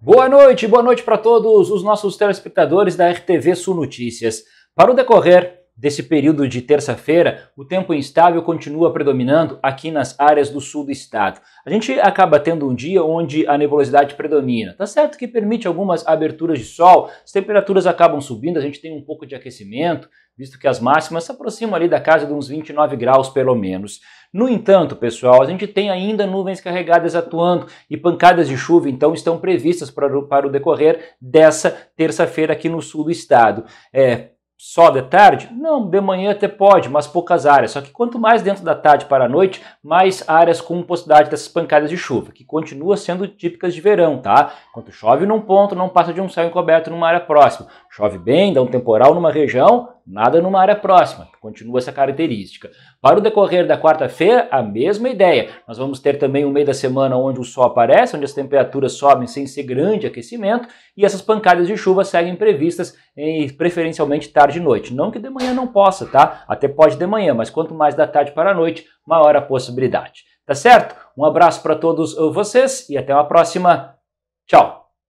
Boa noite, boa noite para todos os nossos telespectadores da RTV Sul Notícias. Para o decorrer desse período de terça-feira, o tempo instável continua predominando aqui nas áreas do sul do estado. A gente acaba tendo um dia onde a nebulosidade predomina. Tá certo que permite algumas aberturas de sol, as temperaturas acabam subindo, a gente tem um pouco de aquecimento, visto que as máximas se aproximam ali da casa de uns 29 graus pelo menos. No entanto, pessoal, a gente tem ainda nuvens carregadas atuando e pancadas de chuva então estão previstas para o, para o decorrer dessa terça-feira aqui no sul do estado. É, só de tarde? Não, de manhã até pode, mas poucas áreas. Só que quanto mais dentro da tarde para a noite, mais áreas com possibilidade dessas pancadas de chuva, que continua sendo típicas de verão, tá? Quando chove num ponto, não passa de um céu encoberto numa área próxima. Chove bem, dá um temporal numa região, nada numa área próxima, continua essa característica. Para o decorrer da quarta-feira, a mesma ideia. Nós vamos ter também um meio da semana onde o sol aparece, onde as temperaturas sobem sem ser grande aquecimento, e essas pancadas de chuva seguem previstas em, preferencialmente tarde e noite. Não que de manhã não possa, tá? Até pode de manhã, mas quanto mais da tarde para a noite, maior a possibilidade. Tá certo? Um abraço para todos uh, vocês e até uma próxima. Tchau!